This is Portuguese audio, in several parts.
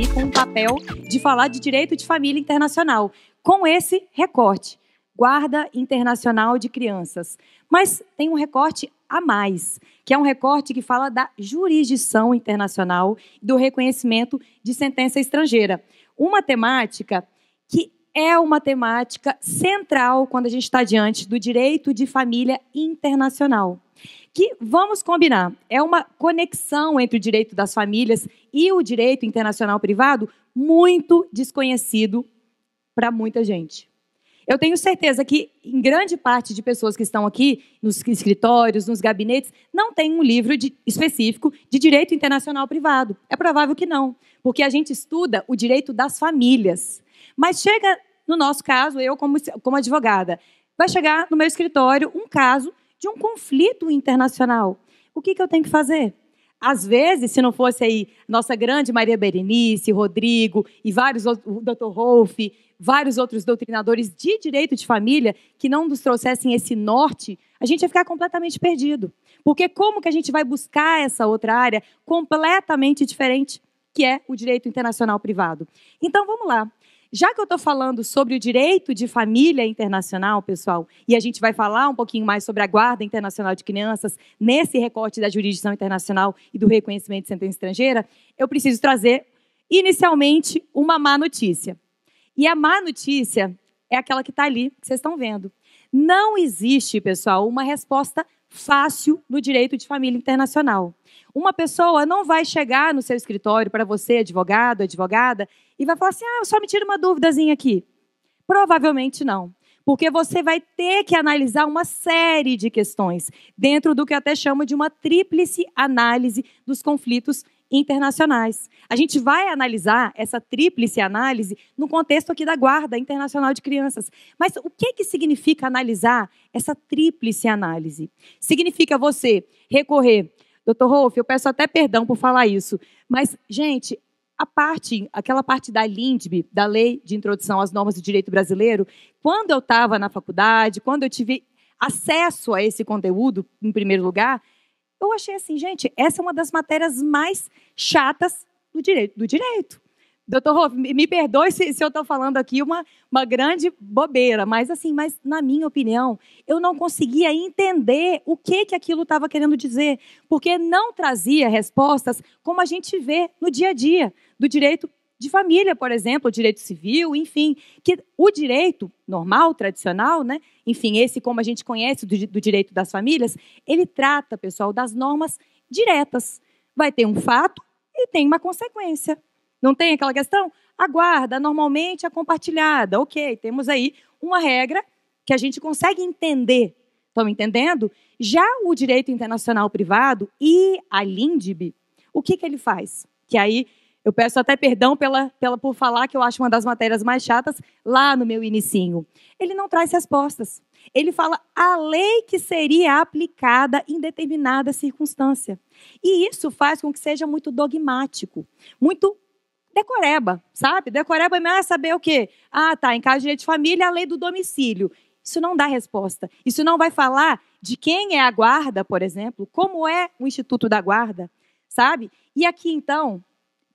aqui com o papel de falar de direito de família internacional, com esse recorte. Guarda Internacional de Crianças. Mas tem um recorte a mais, que é um recorte que fala da jurisdição internacional e do reconhecimento de sentença estrangeira. Uma temática que é uma temática central quando a gente está diante do direito de família internacional que, vamos combinar, é uma conexão entre o direito das famílias e o direito internacional privado muito desconhecido para muita gente. Eu tenho certeza que, em grande parte de pessoas que estão aqui, nos escritórios, nos gabinetes, não tem um livro de, específico de direito internacional privado. É provável que não, porque a gente estuda o direito das famílias. Mas chega, no nosso caso, eu como, como advogada, vai chegar no meu escritório um caso de um conflito internacional. O que, que eu tenho que fazer? Às vezes, se não fosse aí nossa grande Maria Berenice, Rodrigo e vários outros, o Dr. Rolf, vários outros doutrinadores de direito de família que não nos trouxessem esse norte, a gente ia ficar completamente perdido. Porque como que a gente vai buscar essa outra área completamente diferente, que é o direito internacional privado? Então vamos lá. Já que eu estou falando sobre o direito de família internacional, pessoal, e a gente vai falar um pouquinho mais sobre a Guarda Internacional de Crianças nesse recorte da jurisdição internacional e do reconhecimento de sentença estrangeira, eu preciso trazer, inicialmente, uma má notícia. E a má notícia é aquela que está ali, que vocês estão vendo. Não existe, pessoal, uma resposta fácil no direito de família internacional. Uma pessoa não vai chegar no seu escritório para você, advogado, advogada, e vai falar assim: ah, só me tira uma duvidazinha aqui. Provavelmente não. Porque você vai ter que analisar uma série de questões, dentro do que eu até chamo de uma tríplice análise dos conflitos internacionais. A gente vai analisar essa tríplice análise no contexto aqui da Guarda Internacional de Crianças. Mas o que, é que significa analisar essa tríplice análise? Significa você recorrer. Doutor Rolf, eu peço até perdão por falar isso, mas, gente, a parte, aquela parte da LINDB, da Lei de Introdução às Normas do Direito Brasileiro, quando eu estava na faculdade, quando eu tive acesso a esse conteúdo, em primeiro lugar, eu achei assim, gente, essa é uma das matérias mais chatas do direito. Do direito. Doutor Rolf, me perdoe se, se eu estou falando aqui uma, uma grande bobeira, mas assim, mas na minha opinião, eu não conseguia entender o que, que aquilo estava querendo dizer, porque não trazia respostas como a gente vê no dia a dia do direito de família, por exemplo, direito civil, enfim, que o direito normal, tradicional, né? Enfim, esse como a gente conhece do, do direito das famílias, ele trata, pessoal, das normas diretas. Vai ter um fato e tem uma consequência. Não tem aquela questão? A guarda normalmente é compartilhada. Ok, temos aí uma regra que a gente consegue entender. Estão entendendo? Já o direito internacional privado e a LINDB, o que, que ele faz? Que aí eu peço até perdão pela, pela, por falar que eu acho uma das matérias mais chatas lá no meu inicinho. Ele não traz respostas. Ele fala a lei que seria aplicada em determinada circunstância. E isso faz com que seja muito dogmático, muito decoreba, sabe? Decoreba é saber o quê? Ah, tá, em caso de direito de família, a lei do domicílio. Isso não dá resposta. Isso não vai falar de quem é a guarda, por exemplo, como é o Instituto da Guarda, sabe? E aqui, então,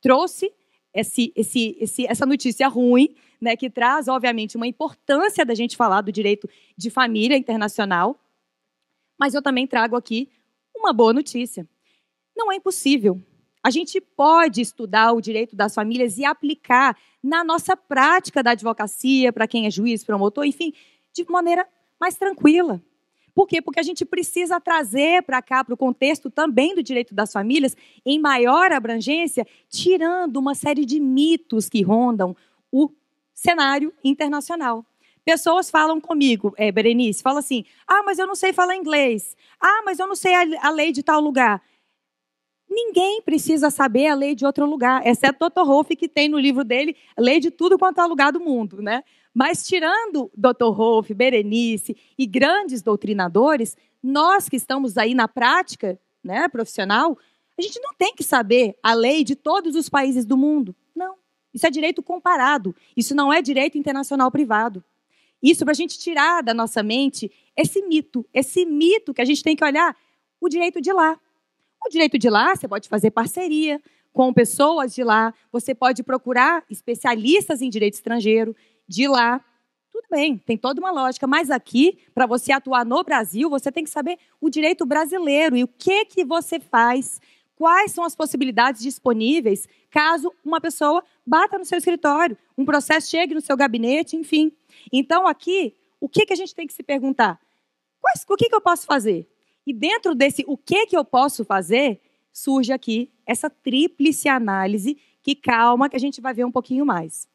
trouxe esse, esse, esse, essa notícia ruim, né, que traz, obviamente, uma importância da gente falar do direito de família internacional, mas eu também trago aqui uma boa notícia. Não é impossível. A gente pode estudar o direito das famílias e aplicar na nossa prática da advocacia, para quem é juiz, promotor, enfim, de maneira mais tranquila. Por quê? Porque a gente precisa trazer para cá, para o contexto também do direito das famílias, em maior abrangência, tirando uma série de mitos que rondam o cenário internacional. Pessoas falam comigo, é, Berenice, fala assim: ah, mas eu não sei falar inglês. Ah, mas eu não sei a, a lei de tal lugar. Ninguém precisa saber a lei de outro lugar, exceto Dr. Rolf, que tem no livro dele lei de tudo quanto é lugar do mundo, né? Mas tirando Dr. Rolf, Berenice e grandes doutrinadores, nós que estamos aí na prática, né, profissional, a gente não tem que saber a lei de todos os países do mundo. Não. Isso é direito comparado. Isso não é direito internacional privado. Isso para a gente tirar da nossa mente esse mito, esse mito que a gente tem que olhar o direito de lá. O direito de lá, você pode fazer parceria com pessoas de lá, você pode procurar especialistas em direito estrangeiro de lá. Tudo bem, tem toda uma lógica, mas aqui, para você atuar no Brasil, você tem que saber o direito brasileiro e o que que você faz, quais são as possibilidades disponíveis caso uma pessoa bata no seu escritório, um processo chegue no seu gabinete, enfim. Então, aqui, o que, que a gente tem que se perguntar? Quais, o que, que eu posso fazer? E dentro desse o que, que eu posso fazer, surge aqui essa tríplice análise que calma que a gente vai ver um pouquinho mais.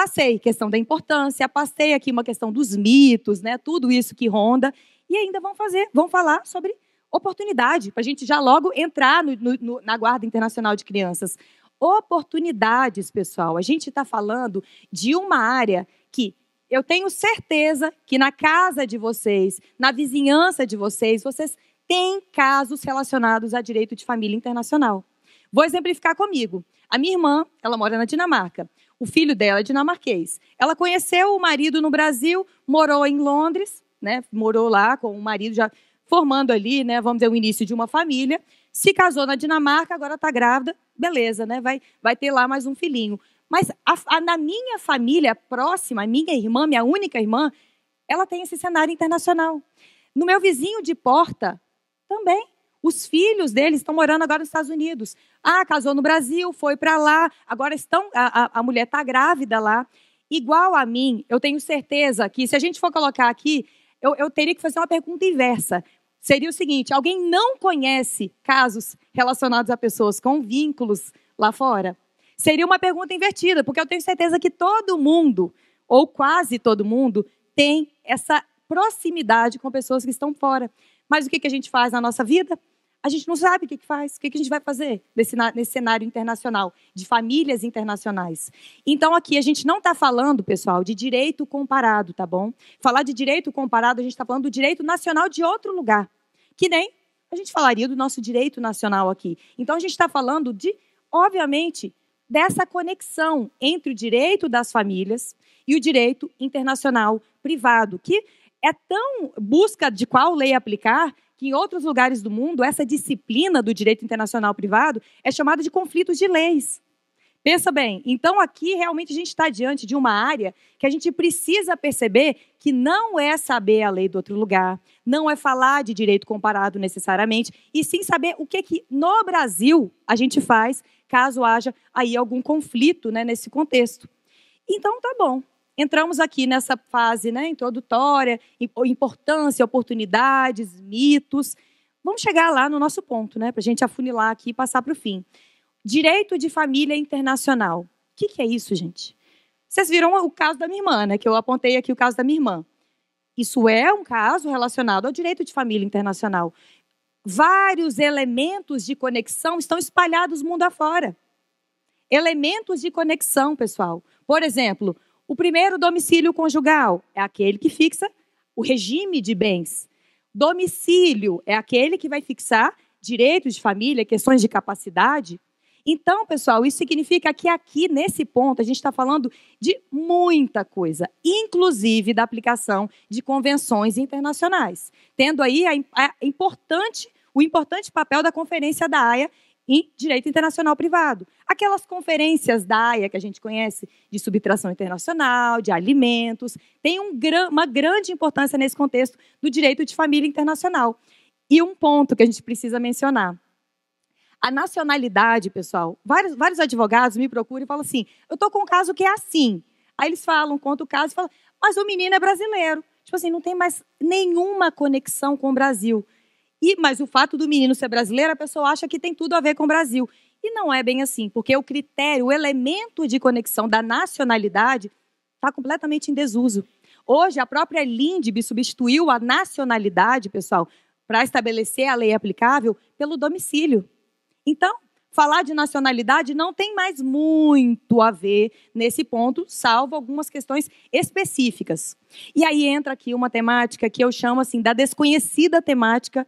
Passei questão da importância, passei aqui uma questão dos mitos, né? Tudo isso que ronda. E ainda vão fazer, vão falar sobre oportunidade, para a gente já logo entrar no, no, na Guarda Internacional de Crianças. Oportunidades, pessoal. A gente está falando de uma área que eu tenho certeza que na casa de vocês, na vizinhança de vocês, vocês têm casos relacionados a direito de família internacional. Vou exemplificar comigo. A minha irmã, ela mora na Dinamarca. O filho dela é dinamarquês. Ela conheceu o marido no Brasil, morou em Londres, né? Morou lá com o marido já formando ali, né? Vamos dizer o início de uma família. Se casou na Dinamarca, agora está grávida, beleza, né? Vai, vai ter lá mais um filhinho. Mas a, a, na minha família próxima, minha irmã, minha única irmã, ela tem esse cenário internacional. No meu vizinho de porta, também. Os filhos deles estão morando agora nos Estados Unidos. Ah, casou no Brasil, foi para lá, agora estão a, a mulher está grávida lá. Igual a mim, eu tenho certeza que se a gente for colocar aqui, eu, eu teria que fazer uma pergunta inversa. Seria o seguinte: alguém não conhece casos relacionados a pessoas com vínculos lá fora? Seria uma pergunta invertida, porque eu tenho certeza que todo mundo, ou quase todo mundo, tem essa proximidade com pessoas que estão fora. Mas o que, que a gente faz na nossa vida? a gente não sabe o que, que faz, o que, que a gente vai fazer nesse, nesse cenário internacional, de famílias internacionais. Então, aqui, a gente não está falando, pessoal, de direito comparado, tá bom? Falar de direito comparado, a gente está falando do direito nacional de outro lugar, que nem a gente falaria do nosso direito nacional aqui. Então, a gente está falando de, obviamente, dessa conexão entre o direito das famílias e o direito internacional privado, que é tão busca de qual lei aplicar que em outros lugares do mundo essa disciplina do direito internacional privado é chamada de conflitos de leis. Pensa bem, então aqui realmente a gente está diante de uma área que a gente precisa perceber que não é saber a lei do outro lugar, não é falar de direito comparado necessariamente, e sim saber o que, que no Brasil a gente faz caso haja aí algum conflito né, nesse contexto. Então tá bom, entramos aqui nessa fase né, introdutória, importância, oportunidades, mitos. Vamos chegar lá no nosso ponto, né, para a gente afunilar aqui e passar para o fim. Direito de família internacional. O que, que é isso, gente? Vocês viram o caso da minha irmã, né, que eu apontei aqui o caso da minha irmã. Isso é um caso relacionado ao direito de família internacional. Vários elementos de conexão estão espalhados mundo afora. Elementos de conexão, pessoal. Por exemplo, o primeiro domicílio conjugal é aquele que fixa o regime de bens. Domicílio é aquele que vai fixar direitos de família, questões de capacidade. Então, pessoal, isso significa que aqui, nesse ponto, a gente está falando de muita coisa, inclusive da aplicação de convenções internacionais, tendo aí a, a importante, o importante papel da Conferência da AIA em direito internacional privado. Aquelas conferências da AIA que a gente conhece, de subtração internacional, de alimentos, tem um, uma grande importância nesse contexto do direito de família internacional. E um ponto que a gente precisa mencionar. A nacionalidade, pessoal, vários, vários advogados me procuram e falam assim: eu estou com um caso que é assim. Aí eles falam, contam o caso e falam, mas o menino é brasileiro. Tipo assim, não tem mais nenhuma conexão com o Brasil. E, mas o fato do menino ser brasileiro, a pessoa acha que tem tudo a ver com o Brasil. E não é bem assim, porque o critério, o elemento de conexão da nacionalidade está completamente em desuso. Hoje, a própria Lindbe substituiu a nacionalidade, pessoal, para estabelecer a lei aplicável pelo domicílio. Então, falar de nacionalidade não tem mais muito a ver nesse ponto, salvo algumas questões específicas. E aí entra aqui uma temática que eu chamo assim da desconhecida temática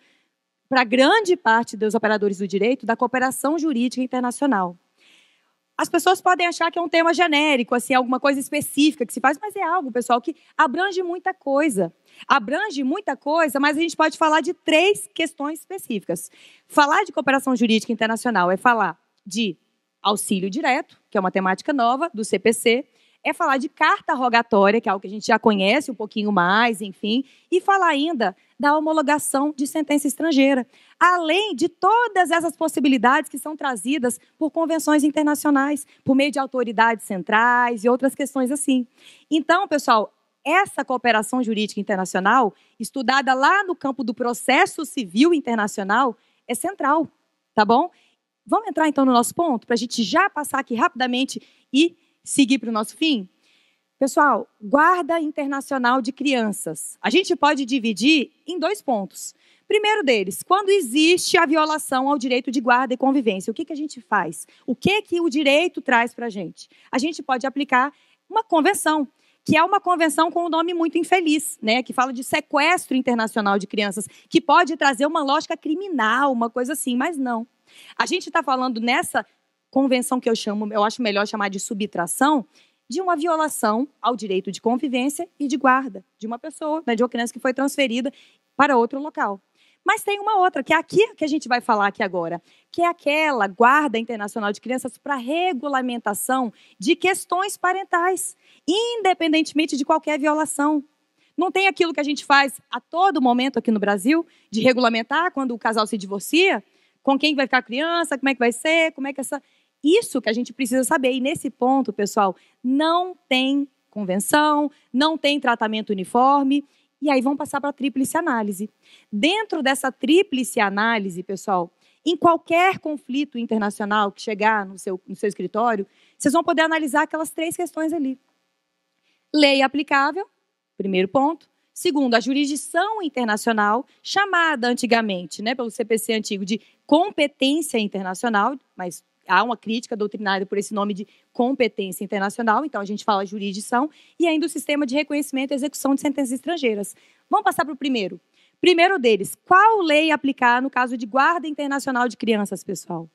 para grande parte dos operadores do direito, da cooperação jurídica internacional. As pessoas podem achar que é um tema genérico, assim, alguma coisa específica que se faz, mas é algo, pessoal, que abrange muita coisa. Abrange muita coisa, mas a gente pode falar de três questões específicas. Falar de cooperação jurídica internacional é falar de auxílio direto, que é uma temática nova do CPC, é falar de carta rogatória, que é algo que a gente já conhece um pouquinho mais, enfim, e falar ainda da homologação de sentença estrangeira, além de todas essas possibilidades que são trazidas por convenções internacionais, por meio de autoridades centrais e outras questões assim. Então, pessoal, essa cooperação jurídica internacional, estudada lá no campo do processo civil internacional, é central, tá bom? Vamos entrar então no nosso ponto, para a gente já passar aqui rapidamente e seguir para o nosso fim? Pessoal, Guarda Internacional de Crianças. A gente pode dividir em dois pontos. Primeiro deles, quando existe a violação ao direito de guarda e convivência, o que, que a gente faz? O que, que o direito traz para a gente? A gente pode aplicar uma convenção, que é uma convenção com um nome muito infeliz, né, que fala de sequestro internacional de crianças, que pode trazer uma lógica criminal, uma coisa assim, mas não. A gente está falando nessa convenção que eu chamo, eu acho melhor chamar de subtração, de uma violação ao direito de convivência e de guarda de uma pessoa, né, de uma criança que foi transferida para outro local. Mas tem uma outra, que é aqui que a gente vai falar aqui agora, que é aquela guarda internacional de crianças para regulamentação de questões parentais, independentemente de qualquer violação. Não tem aquilo que a gente faz a todo momento aqui no Brasil, de regulamentar quando o casal se divorcia, com quem vai ficar a criança, como é que vai ser, como é que essa isso que a gente precisa saber. E nesse ponto, pessoal, não tem convenção, não tem tratamento uniforme. E aí vão passar para a tríplice análise. Dentro dessa tríplice análise, pessoal, em qualquer conflito internacional que chegar no seu, no seu escritório, vocês vão poder analisar aquelas três questões ali. Lei aplicável, primeiro ponto. Segundo, a jurisdição internacional, chamada antigamente né, pelo CPC antigo de competência internacional, mas há uma crítica doutrinária por esse nome de competência internacional, então a gente fala jurisdição, e ainda o sistema de reconhecimento e execução de sentenças estrangeiras. Vamos passar para o primeiro. Primeiro deles, qual lei aplicar no caso de guarda internacional de crianças, pessoal?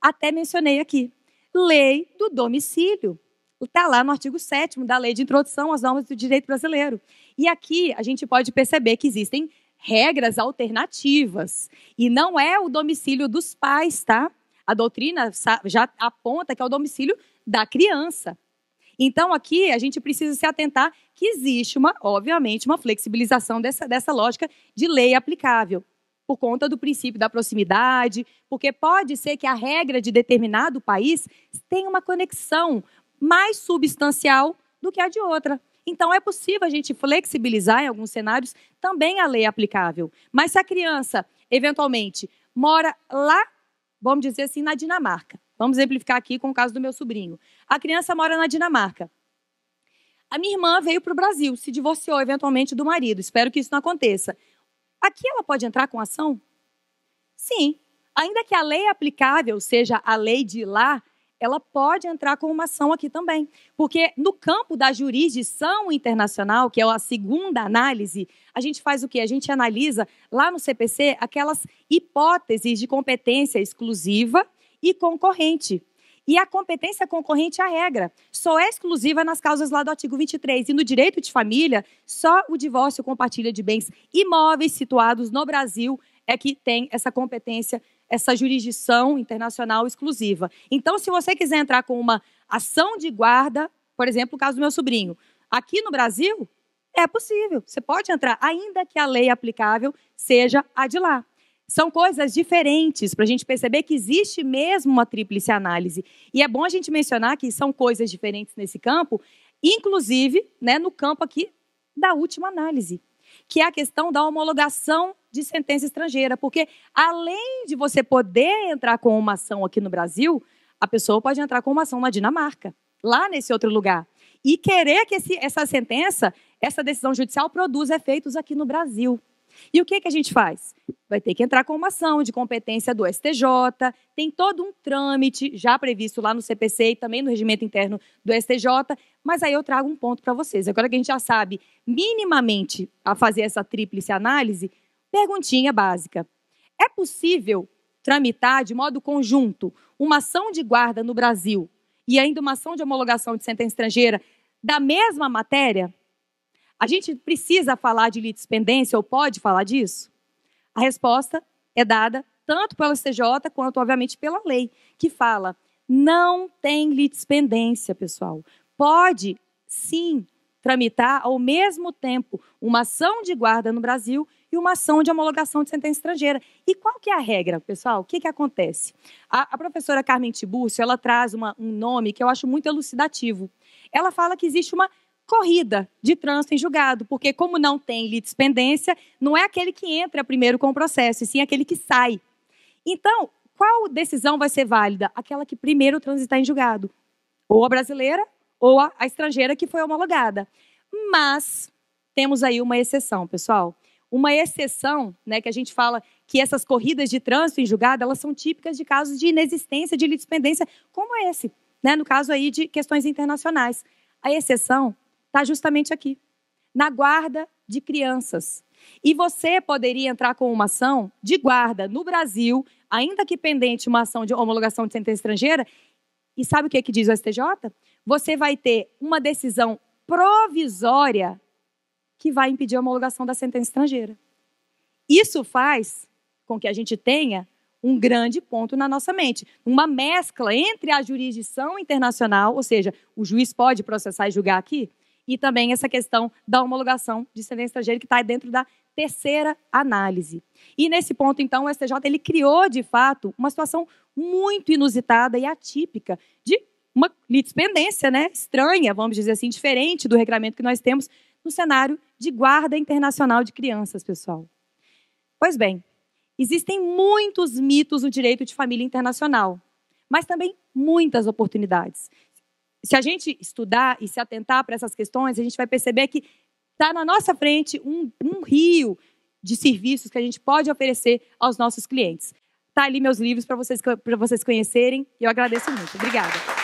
Até mencionei aqui, lei do domicílio. Está lá no artigo 7 da Lei de Introdução às Normas do Direito Brasileiro. E aqui a gente pode perceber que existem regras alternativas. E não é o domicílio dos pais, tá? a doutrina já aponta que é o domicílio da criança. Então, aqui a gente precisa se atentar que existe uma, obviamente, uma flexibilização dessa, dessa lógica de lei aplicável, por conta do princípio da proximidade, porque pode ser que a regra de determinado país tenha uma conexão mais substancial do que a de outra. Então, é possível a gente flexibilizar em alguns cenários também a lei aplicável. Mas se a criança, eventualmente, mora lá vamos dizer assim, na Dinamarca. Vamos exemplificar aqui com o caso do meu sobrinho. A criança mora na Dinamarca. A minha irmã veio para o Brasil, se divorciou eventualmente do marido. Espero que isso não aconteça. Aqui ela pode entrar com ação? Sim. Ainda que a lei aplicável seja a lei de lá, ela pode entrar com uma ação aqui também. Porque no campo da jurisdição internacional, que é a segunda análise, a gente faz o quê? A gente analisa lá no CPC aquelas hipóteses de competência exclusiva e concorrente. E a competência concorrente é a regra. Só é exclusiva nas causas lá do artigo 23. E no direito de família, só o divórcio compartilha de bens imóveis situados no Brasil é que tem essa competência essa jurisdição internacional exclusiva. Então, se você quiser entrar com uma ação de guarda, por exemplo, o caso do meu sobrinho, aqui no Brasil, é possível. Você pode entrar, ainda que a lei aplicável seja a de lá. São coisas diferentes para a gente perceber que existe mesmo uma tríplice análise. E é bom a gente mencionar que são coisas diferentes nesse campo, inclusive né, no campo aqui da última análise que é a questão da homologação de sentença estrangeira. Porque, além de você poder entrar com uma ação aqui no Brasil, a pessoa pode entrar com uma ação na Dinamarca, lá nesse outro lugar. E querer que esse, essa sentença, essa decisão judicial, produza efeitos aqui no Brasil. E o que, que a gente faz? Vai ter que entrar com uma ação de competência do STJ, tem todo um trâmite já previsto lá no CPC e também no regimento interno do STJ, mas aí eu trago um ponto para vocês. Agora que a gente já sabe minimamente a fazer essa tríplice análise, perguntinha básica. É possível tramitar de modo conjunto uma ação de guarda no Brasil e ainda uma ação de homologação de sentença estrangeira da mesma matéria? A gente precisa falar de litispendência ou pode falar disso? A resposta é dada tanto pelo STJ quanto, obviamente, pela lei, que fala: não tem litispendência, pessoal. Pode, sim, tramitar ao mesmo tempo uma ação de guarda no Brasil e uma ação de homologação de sentença estrangeira. E qual que é a regra, pessoal? O que, que acontece? A, a professora Carmen Tibúrcio, ela traz uma, um nome que eu acho muito elucidativo. Ela fala que existe uma corrida de trânsito em julgado, porque como não tem litispendência, não é aquele que entra primeiro com o processo, e sim aquele que sai. Então, qual decisão vai ser válida? Aquela que primeiro transitar em julgado, ou a brasileira ou a, estrangeira que foi homologada. Mas temos aí uma exceção, pessoal. Uma exceção, né, que a gente fala que essas corridas de trânsito em julgado, elas são típicas de casos de inexistência de litispendência, como esse, né, no caso aí de questões internacionais. A exceção está justamente aqui, na guarda de crianças. E você poderia entrar com uma ação de guarda no Brasil, ainda que pendente uma ação de homologação de sentença estrangeira. E sabe o que, é que diz o STJ? Você vai ter uma decisão provisória que vai impedir a homologação da sentença estrangeira. Isso faz com que a gente tenha um grande ponto na nossa mente. Uma mescla entre a jurisdição internacional, ou seja, o juiz pode processar e julgar aqui, e também essa questão da homologação de excelência estrangeira, que está dentro da terceira análise. E nesse ponto, então, o STJ ele criou, de fato, uma situação muito inusitada e atípica de uma litispendência né, estranha, vamos dizer assim, diferente do regulamento que nós temos no cenário de guarda internacional de crianças, pessoal. Pois bem, existem muitos mitos no direito de família internacional, mas também muitas oportunidades se a gente estudar e se atentar para essas questões, a gente vai perceber que está na nossa frente um, um rio de serviços que a gente pode oferecer aos nossos clientes. Está ali meus livros para vocês, vocês conhecerem e eu agradeço muito. Obrigada.